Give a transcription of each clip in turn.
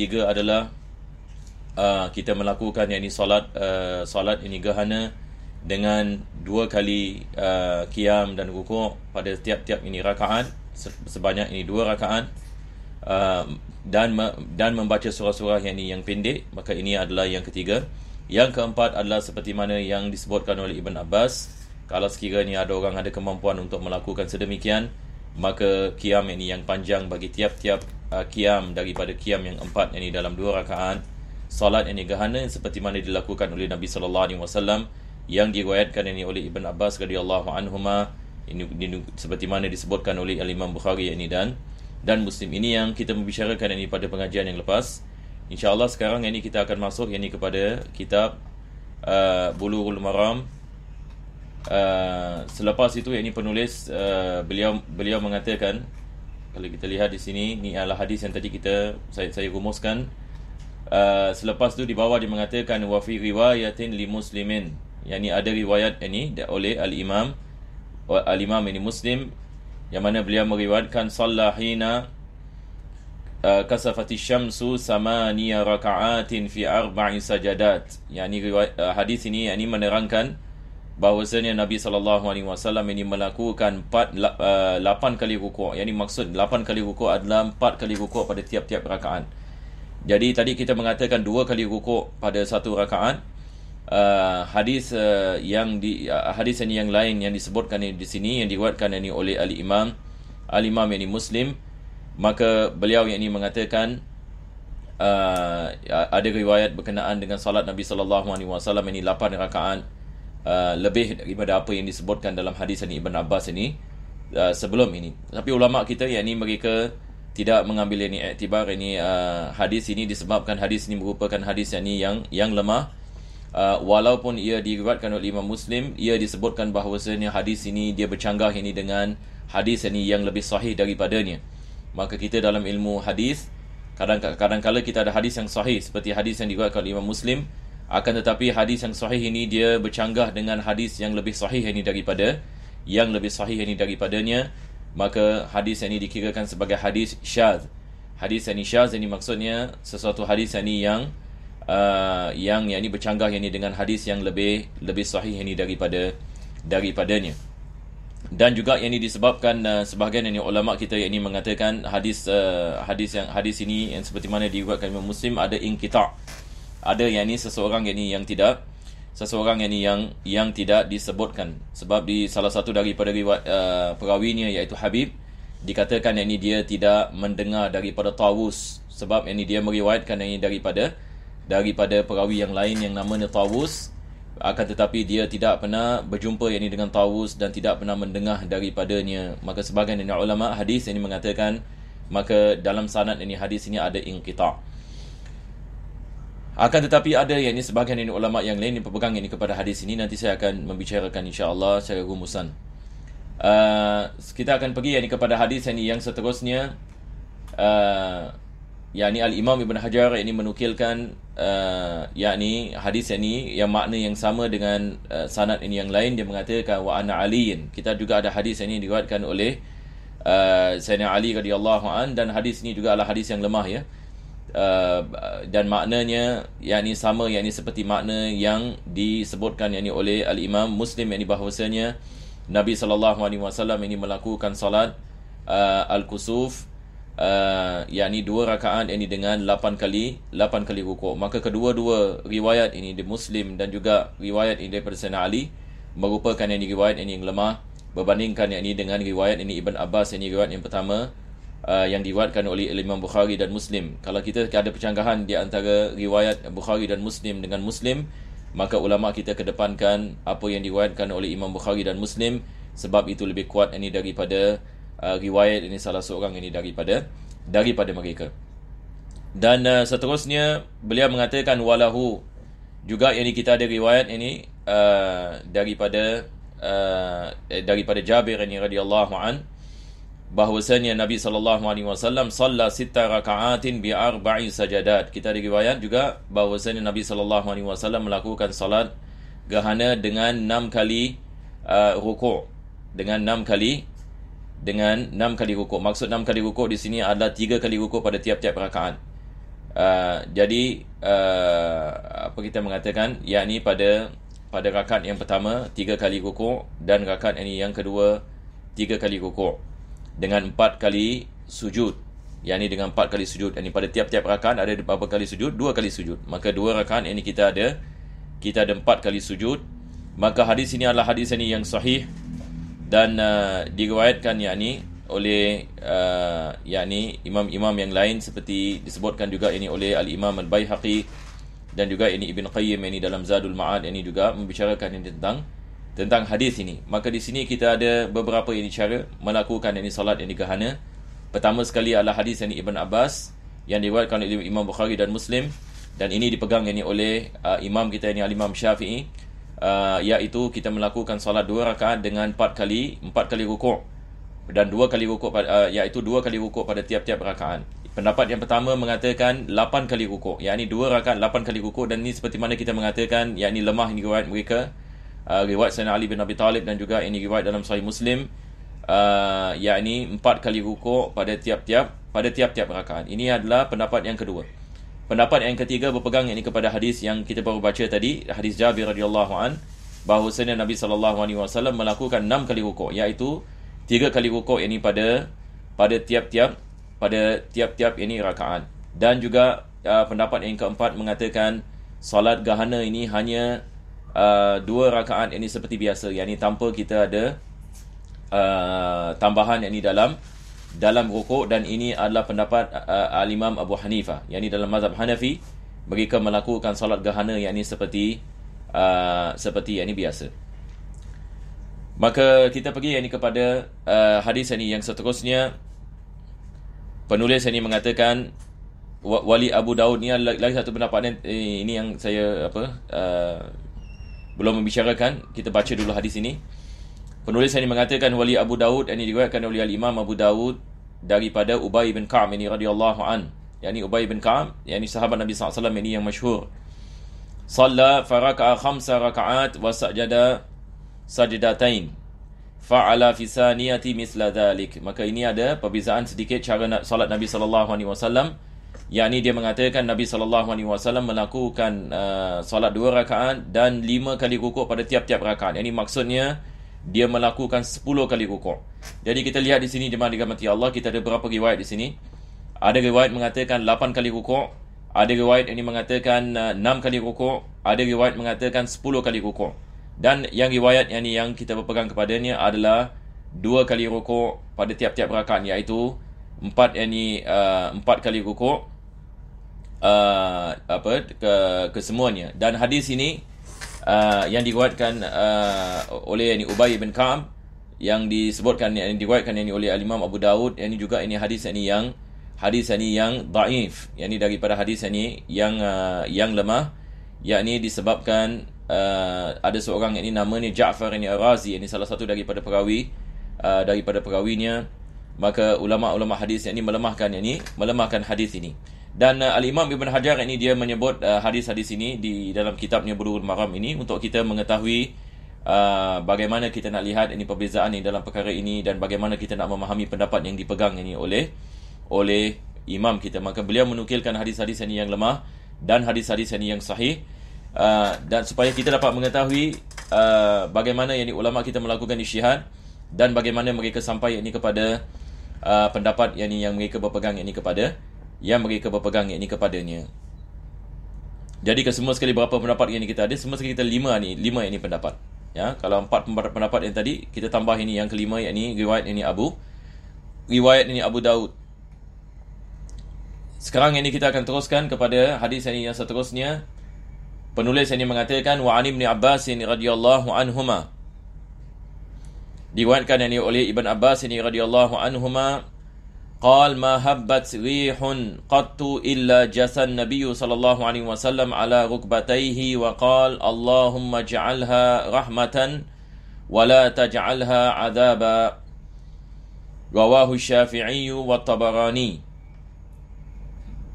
tiga adalah uh, kita melakukan yang ini solat uh, solat ini gahana dengan dua kali uh, kiam dan rukuk pada setiap tiap ini rakaat sebanyak ini dua rakaat uh, dan dan membaca surah-surah yang ini yang pendek maka ini adalah yang ketiga yang keempat adalah seperti mana yang disebutkan oleh Ibn Abbas kalau sekiranya ada orang ada kemampuan untuk melakukan sedemikian maka kiam ini yang panjang bagi tiap-tiap uh, kiam daripada kiam yang empat ini dalam dua rakaat salat ini gahana seperti mana dilakukan oleh Nabi sallallahu alaihi wasallam yang diriwayatkan ini oleh Ibn Abbas radhiyallahu anhuma ini, ini seperti mana disebutkan oleh Al Imam Bukhari ini dan dan muslim ini yang kita membicarakan ini pada pengajian yang lepas insyaallah sekarang ini kita akan masuk ini kepada kitab uh, bulughul maram uh, selepas itu ini penulis uh, beliau beliau mengatakan kalau kita lihat di sini ni adalah hadis yang tadi kita saya saya rumuskan uh, selepas tu di bawah dia mengatakan wa fi riwayatin li muslimin yakni ada riwayat ini oleh al imam al imam ini muslim yang mana beliau meriwayatkan sallahina Uh, kasafati syamsu samaniya raka'atin fi arba'i sajadat yakni uh, hadis ini yakni menerangkan bahawasanya Nabi sallallahu alaihi wasallam ini melakukan 8 uh, kali rukuk. Yani maksud 8 kali rukuk adalah 4 kali rukuk pada tiap-tiap rakaat. Jadi tadi kita mengatakan 2 kali rukuk pada satu rakaat. Uh, hadis uh, yang di uh, hadis ini yang lain yang disebutkan di sini yang diriwayatkan ini oleh Ali Imam Ali Imam ini Muslim maka beliau yang ini mengatakan uh, ada riwayat berkenaan dengan salat Nabi sallallahu alaihi wasallam ini 8 rakaat uh, lebih daripada apa yang disebutkan dalam hadis ini Ibn Abbas ini uh, sebelum ini. Tapi ulama kita yang ini mereka tidak mengambil ini iktibar ini uh, hadis ini disebabkan hadis ini merupakan hadis yang ini yang yang lemah. Uh, walaupun ia diriwayatkan oleh Imam Muslim, ia disebutkan bahawa sebenarnya hadis ini dia bercanggah ini dengan hadis ini yang lebih sahih daripadanya. Maka kita dalam ilmu hadis kadang kadang kala kita ada hadis yang sahih seperti hadis yang diriwayatkan oleh Imam Muslim akan tetapi hadis yang sahih ini dia bercanggah dengan hadis yang lebih sahih ini daripada yang lebih sahih ini daripadanya maka hadis ini dikirakan sebagai hadis syadz. Hadis ini syadz ini maksudnya sesuatu hadis ini yang uh, yang yakni bercanggah ini dengan hadis yang lebih lebih sahih ini daripada daripadanya. Dan juga yang ini disebabkan uh, sebahagian ini ulama kita yang ini mengatakan hadis uh, hadis yang hadis ini yang seperti mana diriwayatkan oleh Muslim ada inqita' ada yang ini seseorang yang ini yang tidak seseorang yang ini yang yang tidak disebutkan sebab di salah satu daripada riwayat uh, perawinya iaitu Habib dikatakan yang ini dia tidak mendengar daripada Tawus sebab yang ini dia meriwayatkan yang ni daripada daripada perawi yang lain yang namanya Tawus akan tetapi dia tidak pernah berjumpa yang ini dengan Tawus dan tidak pernah mendengar daripadanya maka sebagian dari ulama hadis ini mengatakan maka dalam sanad ini hadis ini ada inqita' Akan tetapi ada yang ini sebahagian ini ulama yang lain yang berpegang ini kepada hadis ini nanti saya akan membicarakan insya Allah secara rumusan. Uh, kita akan pergi yang ini kepada hadis ini yang seterusnya uh, yakni Al Imam Ibn Hajar ini menukilkan uh, yakni hadis ini yang makna yang sama dengan uh, sanad ini yang lain dia mengatakan wa ana aliin. Kita juga ada hadis ini diriwayatkan oleh uh, Sayyidina Ali radhiyallahu an dan hadis ini juga adalah hadis yang lemah ya. Uh, dan maknanya yang ini sama yang ini seperti makna yang disebutkan yang ini oleh al-Imam Muslim yang ini bahawasanya Nabi sallallahu alaihi wasallam ini melakukan salat uh, al-kusuf uh, yakni dua rakaat ini dengan lapan kali lapan kali rukuk maka kedua-dua riwayat ini di Muslim dan juga riwayat ini daripada Sayyidina Ali merupakan yang ini riwayat ini yang lemah berbandingkan yang ini dengan riwayat ini Ibn Abbas yang ini riwayat yang pertama Uh, yang diriwayatkan oleh Imam Bukhari dan Muslim. Kalau kita ada percanggahan di antara riwayat Bukhari dan Muslim dengan Muslim, maka ulama kita kedepankan apa yang diriwayatkan oleh Imam Bukhari dan Muslim sebab itu lebih kuat ini daripada uh, riwayat ini salah seorang ini daripada daripada mereka. Dan uh, seterusnya beliau mengatakan walahu juga ini kita ada riwayat ini uh, daripada uh, daripada Jabir ini radhiyallahu anhu bahwasanya Nabi sallallahu alaihi wasallam salla sita rakaatin bi arba'i sajadat. Kita ada riwayat juga bahwasanya Nabi sallallahu alaihi wasallam melakukan salat gerhana dengan enam kali uh, rukuk. Dengan enam kali dengan enam kali rukuk. Maksud enam kali rukuk di sini adalah tiga kali rukuk pada tiap-tiap rakaat. Uh, jadi uh, apa kita mengatakan yakni pada pada rakaat yang pertama tiga kali rukuk dan rakaat ini yang kedua tiga kali rukuk dengan empat kali sujud. Yang ini dengan empat kali sujud. Yang ini pada tiap-tiap rakan ada berapa kali sujud? Dua kali sujud. Maka dua rakan ini kita ada. Kita ada empat kali sujud. Maka hadis ini adalah hadis ini yang sahih. Dan uh, diriwayatkan yang ini oleh uh, yakni imam-imam yang lain seperti disebutkan juga ini oleh al-Imam Al-Baihaqi dan juga ini Ibn Qayyim ini dalam Zadul Ma'ad ini juga membicarakan ini tentang tentang hadis ini. Maka di sini kita ada beberapa ini cara melakukan ini salat yang digahana. Pertama sekali adalah hadis yang Ibn Abbas yang diriwayatkan oleh Imam Bukhari dan Muslim dan ini dipegang ini oleh uh, imam kita ini Al Imam Syafi'i uh, iaitu kita melakukan salat dua rakaat dengan empat kali empat kali rukuk dan dua kali rukuk pada, uh, iaitu dua kali rukuk pada tiap-tiap rakaat. Pendapat yang pertama mengatakan lapan kali rukuk. Yang dua rakaat lapan kali rukuk dan ini seperti mana kita mengatakan yang lemah ini riwayat mereka uh, riwayat Sayyidina Ali bin Abi Talib dan juga ini riwayat dalam Sahih Muslim uh, yakni empat kali rukuk pada tiap-tiap pada tiap-tiap rakaat. Ini adalah pendapat yang kedua. Pendapat yang ketiga berpegang ini kepada hadis yang kita baru baca tadi, hadis Jabir radhiyallahu an Bahawa bahawasanya Nabi sallallahu alaihi wasallam melakukan enam kali rukuk iaitu tiga kali rukuk ini pada pada tiap-tiap pada tiap-tiap ini rakaat. Dan juga uh, pendapat yang keempat mengatakan salat gahana ini hanya uh, dua rakaat ini seperti biasa yang ini tanpa kita ada uh, tambahan yang ini dalam dalam rukuk dan ini adalah pendapat uh, al-Imam Abu Hanifah yang ini dalam mazhab Hanafi mereka melakukan salat gahana yang ini seperti uh, seperti yang ini biasa maka kita pergi yang ini kepada uh, hadis ini yang seterusnya penulis ini mengatakan wali Abu Daud ni lagi satu pendapat ini, ini yang saya apa uh, belum membicarakan kita baca dulu hadis ini penulis ini mengatakan wali Abu Daud ini diriwayatkan oleh al Imam Abu Daud daripada Ubay bin Ka'am ini radhiyallahu an yang ini Ubay bin Ka'am ini sahabat Nabi SAW ini yang masyhur salla faraka khamsa rakaat wa sajada sajdatain fa'ala fisa saniyati misla dhalik maka ini ada perbezaan sedikit cara nak salat Nabi sallallahu alaihi wasallam yakni dia mengatakan Nabi sallallahu alaihi wasallam melakukan uh, solat dua rakaat dan lima kali rukuk pada tiap-tiap rakaat. Ini maksudnya dia melakukan sepuluh kali rukuk. Jadi kita lihat di sini di mana dikamati Allah kita ada berapa riwayat di sini. Ada riwayat mengatakan lapan kali rukuk, ada riwayat ini mengatakan uh, kali rukuk, ada riwayat mengatakan sepuluh kali rukuk. Dan yang riwayat yang ini yang kita berpegang kepadanya adalah dua kali rukuk pada tiap-tiap rakaat iaitu empat yang ini uh, 4 kali rukuk uh, apa ke kesemuanya dan hadis ini uh, yang diriwayatkan uh, oleh ini Ubay bin Ka'ab yang disebutkan yang diriwayatkan ini oleh Al Imam Abu Daud yang ini juga ini hadis ini yang hadis ini yang daif yakni daripada hadis ini yang uh, yang lemah yakni disebabkan uh, ada seorang ini nama namanya Ja'far ini Ar-Razi ini salah satu daripada perawi uh, daripada perawinya maka ulama-ulama hadis yang ini melemahkan yang ini melemahkan hadis ini dan uh, al-Imam Ibn Hajar ini dia menyebut uh, hadis-hadis ini di dalam kitabnya Bulughul Maram ini untuk kita mengetahui Uh, bagaimana kita nak lihat ini perbezaan ini dalam perkara ini dan bagaimana kita nak memahami pendapat yang dipegang ini oleh oleh imam kita maka beliau menukilkan hadis-hadis ini yang lemah dan hadis-hadis ini yang sahih uh, dan supaya kita dapat mengetahui uh, bagaimana yang ulama kita melakukan isyihad dan bagaimana mereka sampai ini kepada uh, pendapat yang ini yang mereka berpegang ini kepada yang mereka berpegang ini kepadanya. Jadi ke semua sekali berapa pendapat yang kita ada, semua sekali kita lima ni, lima ini pendapat. Ya, kalau empat pendapat yang tadi, kita tambah ini yang kelima, yang ini riwayat ini Abu. Riwayat ini Abu Daud. Sekarang ini kita akan teruskan kepada hadis ini yang seterusnya. Penulis ini mengatakan, Wa'an ibn Abbas ini radhiyallahu anhu ma. Diwatkan ini oleh Ibn Abbas ini radhiyallahu anhu ma. قال ما هبت ريح قط إلا جس النبي صلى الله عليه وسلم على ركبتيه وقال اللهم اجعلها رحمة ولا تجعلها عذابا رواه الشافعي والطبراني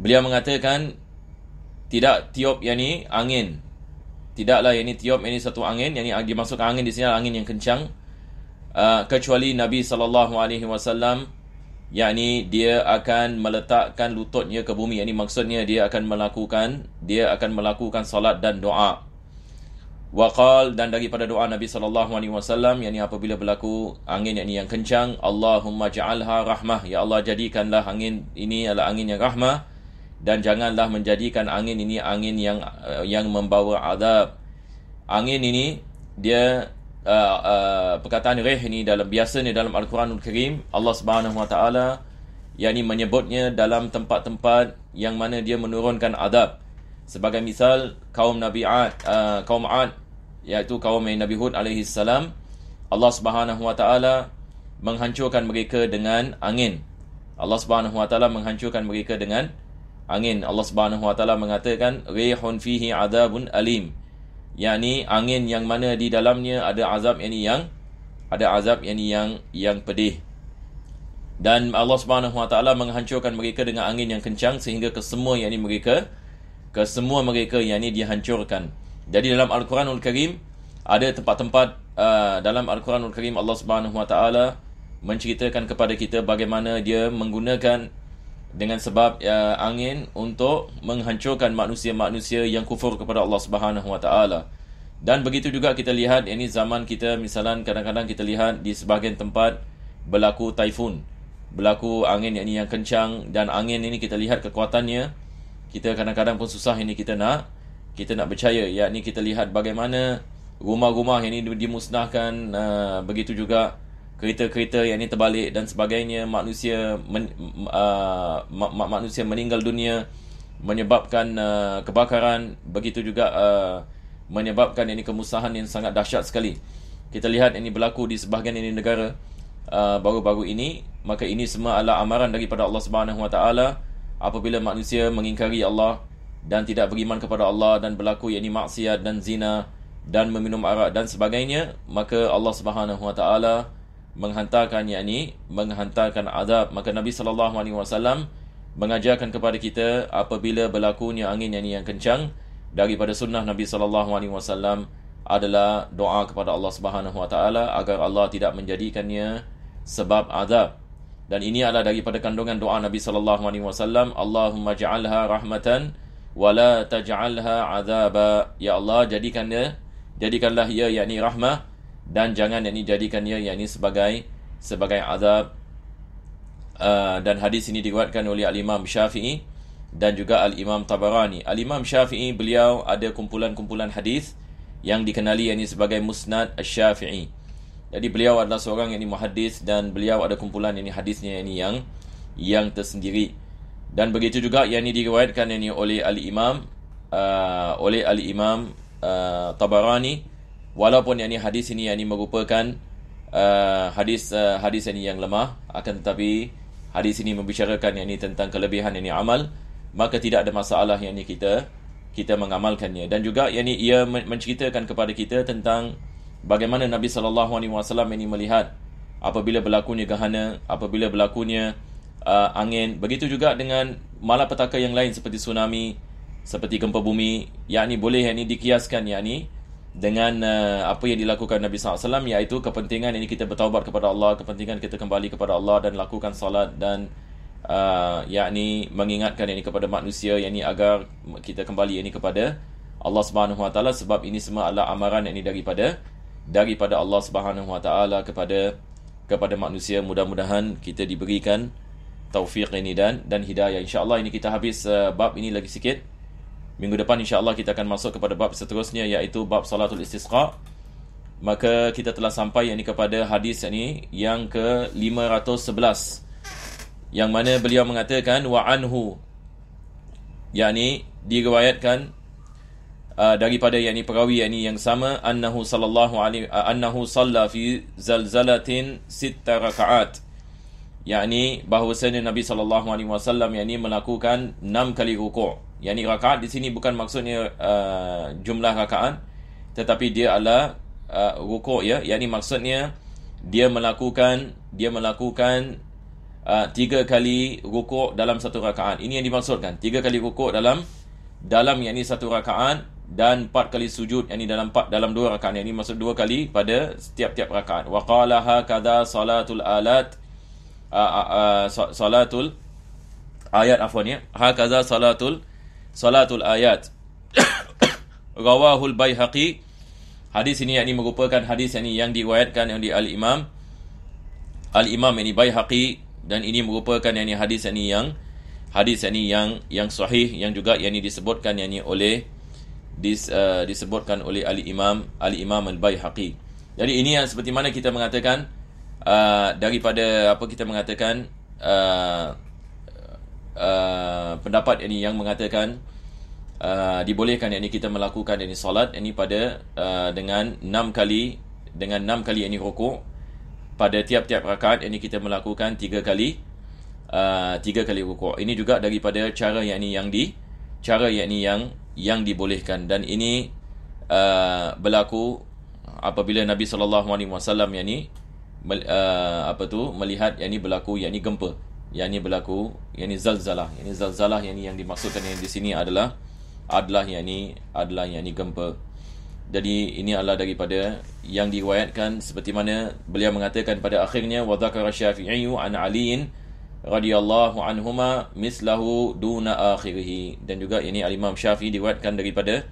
Beliau mengatakan tidak tiup yakni angin. Tidaklah yakni tiup ini satu angin yakni dimasukkan angin di sini angin yang kencang uh, kecuali Nabi sallallahu alaihi wasallam yang ini dia akan meletakkan lututnya ke bumi Yang ini maksudnya dia akan melakukan dia akan melakukan salat dan doa Wakal dan daripada doa Nabi sallallahu alaihi wasallam yang ini apabila berlaku angin yang ini yang kencang Allahumma ja'alha rahmah ya Allah jadikanlah angin ini adalah angin yang rahmah dan janganlah menjadikan angin ini angin yang eh, yang membawa adab. angin ini dia Uh, uh, perkataan reh ni dalam biasa ni dalam Al-Quranul Karim Allah Subhanahu Wa Taala yang ni menyebutnya dalam tempat-tempat yang mana dia menurunkan adab sebagai misal kaum Nabi Ad uh, kaum Ad iaitu kaum Nabi Hud alaihi salam Allah Subhanahu Wa Taala menghancurkan mereka dengan angin Allah Subhanahu Wa Taala menghancurkan mereka dengan angin Allah Subhanahu Wa Taala mengatakan rihun fihi adabun alim yakni angin yang mana di dalamnya ada azab yang ini yang ada azab yang ini yang yang pedih dan Allah Subhanahu Wa Taala menghancurkan mereka dengan angin yang kencang sehingga ke semua yang ini mereka ke semua mereka yang ini dihancurkan jadi dalam Al-Quranul Karim ada tempat-tempat uh, dalam Al-Quranul Karim Allah Subhanahu Wa Taala menceritakan kepada kita bagaimana dia menggunakan dengan sebab uh, angin untuk menghancurkan manusia-manusia yang kufur kepada Allah Subhanahu Wa Taala. Dan begitu juga kita lihat ini zaman kita misalnya kadang-kadang kita lihat di sebahagian tempat berlaku taifun, berlaku angin yang ini yang kencang dan angin ini kita lihat kekuatannya kita kadang-kadang pun susah ini kita nak kita nak percaya ya ini kita lihat bagaimana rumah-rumah ini dimusnahkan uh, begitu juga kereta-kereta yang ini terbalik dan sebagainya manusia men, uh, ma- ma- manusia meninggal dunia menyebabkan uh, kebakaran begitu juga uh, menyebabkan ini kemusnahan yang sangat dahsyat sekali kita lihat ini berlaku di sebahagian ini negara uh, baru-baru ini maka ini semua adalah amaran daripada Allah Subhanahu Wa Taala apabila manusia mengingkari Allah dan tidak beriman kepada Allah dan berlaku yakni maksiat dan zina dan meminum arak dan sebagainya maka Allah Subhanahu Wa Taala menghantarkan yakni menghantarkan azab maka Nabi sallallahu alaihi wasallam mengajarkan kepada kita apabila berlakunya angin yang yang kencang daripada sunnah Nabi sallallahu alaihi wasallam adalah doa kepada Allah Subhanahu wa taala agar Allah tidak menjadikannya sebab azab dan ini adalah daripada kandungan doa Nabi sallallahu alaihi wasallam Allahumma ja'alha rahmatan wa la taj'alha azaba ya Allah jadikannya jadikanlah ia yakni rahmah dan jangan yang ini jadikan yang ini sebagai sebagai azab uh, dan hadis ini diriwayatkan oleh al-Imam Syafi'i dan juga al-Imam Tabarani al-Imam Syafi'i beliau ada kumpulan-kumpulan hadis yang dikenali yang ini sebagai Musnad Asy-Syafi'i jadi beliau adalah seorang yang ini muhaddis dan beliau ada kumpulan ini hadisnya yakni yang yang tersendiri dan begitu juga yang ini diriwayatkan yang ini oleh Al Imam uh, oleh Al Imam uh, Tabarani walaupun yang ini hadis ini yang ini merupakan uh, hadis uh, hadis ini yang lemah akan tetapi hadis ini membicarakan yang ini tentang kelebihan yang ini amal maka tidak ada masalah yang ini kita kita mengamalkannya dan juga yang ini ia menceritakan kepada kita tentang bagaimana Nabi saw ini melihat apabila berlakunya gahana apabila berlakunya uh, angin begitu juga dengan malapetaka yang lain seperti tsunami seperti gempa bumi yang ini boleh yang ini dikiaskan yang ini dengan uh, apa yang dilakukan Nabi SAW iaitu kepentingan ini kita bertaubat kepada Allah, kepentingan kita kembali kepada Allah dan lakukan salat dan uh, yakni mengingatkan ini kepada manusia yakni agar kita kembali ini kepada Allah Subhanahu Wa Taala sebab ini semua adalah amaran yang ini daripada daripada Allah Subhanahu Wa Taala kepada kepada manusia mudah-mudahan kita diberikan taufik ini dan dan hidayah insya-Allah ini kita habis uh, bab ini lagi sikit Minggu depan insya-Allah kita akan masuk kepada bab seterusnya iaitu bab Salatul Istisqa. Maka kita telah sampai yang ini kepada hadis yang ini yang ke-511. Yang mana beliau mengatakan wa anhu yakni diriwayatkan uh, daripada yakni perawi yakni yang sama annahu salallahu alaihi uh, annahu salla fi zalzalatin sitta rakaat yakni bahawasanya Nabi sallallahu alaihi wasallam yakni melakukan enam kali rukuk yang ni rakaat di sini bukan maksudnya uh, jumlah rakaat tetapi dia adalah uh, rukuk ya yang ni maksudnya dia melakukan dia melakukan uh, tiga kali rukuk dalam satu rakaat ini yang dimaksudkan tiga kali rukuk dalam dalam yang ni satu rakaat dan empat kali sujud yang ni dalam empat dalam dua rakaat yang ni maksud dua kali pada setiap-tiap rakaat waqala kada salatul alat uh, uh, uh, salatul ayat afwan ya hakadha salatul Salatul Ayat. Rawahul Baihaqi. Hadis ini yakni merupakan hadis yang ini yang diriwayatkan oleh Al Imam Al Imam ini Baihaqi dan ini merupakan yakni hadis yang ini yang hadis yang ini yang yang sahih yang juga yakni disebutkan yakni oleh dis, uh, disebutkan oleh Al Imam Al Imam Al Baihaqi. Jadi ini yang seperti mana kita mengatakan uh, daripada apa kita mengatakan uh, uh, pendapat ini yang mengatakan uh, dibolehkan ini kita melakukan ini solat ini pada uh, dengan enam kali dengan enam kali ini ruku pada tiap-tiap rakaat ini kita melakukan tiga kali uh, 3 kali ruku ini juga daripada cara yang ini yang di cara yang ini yang yang dibolehkan dan ini uh, berlaku apabila Nabi saw yang ini yakni uh, apa tu melihat ini berlaku yang ini gempa yang ini berlaku yang ini zalzalah yang ini zalzalah yang ini yang dimaksudkan yang di sini adalah adalah yang ini adalah yang ini gempa jadi ini adalah daripada yang diriwayatkan seperti mana beliau mengatakan pada akhirnya wa dzakara syafi'iyyu an aliin radhiyallahu anhuma mislahu duna akhirih dan juga ini al-Imam Syafi'i diriwayatkan daripada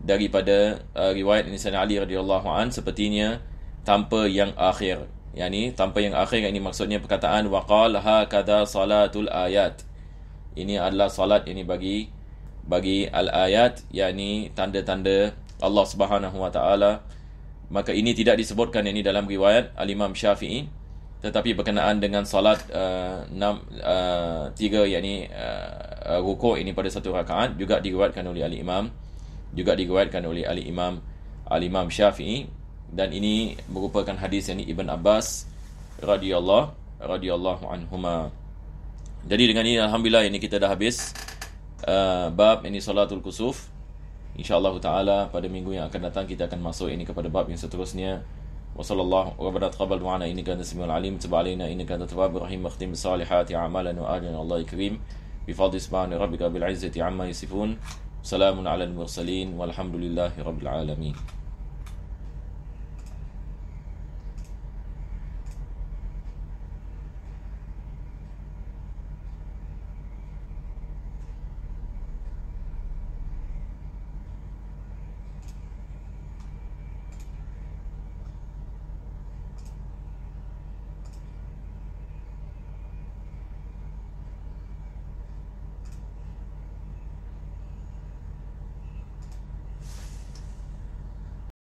daripada uh, riwayat ini Sayyidina Ali radhiyallahu an sepertinya tanpa yang akhir yang ni tanpa yang akhir yang ini maksudnya perkataan waqal kada salatul ayat ini adalah salat ini bagi bagi al-ayat yakni tanda-tanda Allah Subhanahu wa taala maka ini tidak disebutkan ini dalam riwayat al-Imam Syafi'i tetapi berkenaan dengan salat uh, 6 uh, 3 yakni uh, rukuk ini pada satu rakaat juga diriwayatkan oleh al-Imam juga diriwayatkan oleh al-Imam al-Imam Syafi'i dan ini merupakan hadis yang Ibn Abbas radhiyallahu radhiyallahu anhuma jadi dengan ini alhamdulillah ini kita dah habis uh, bab ini salatul kusuf insyaallah taala pada minggu yang akan datang kita akan masuk ini kepada bab yang seterusnya Wassallallahu wa barakatuh taqabbal du'ana inna kana samiul alim tab alaina inna kana tawwabur rahim akhtim salihati a'malan wa ajran Allah karim bi fadli subhanahu rabbika bil izzati amma yasifun salamun ala al mursalin walhamdulillahi rabbil alamin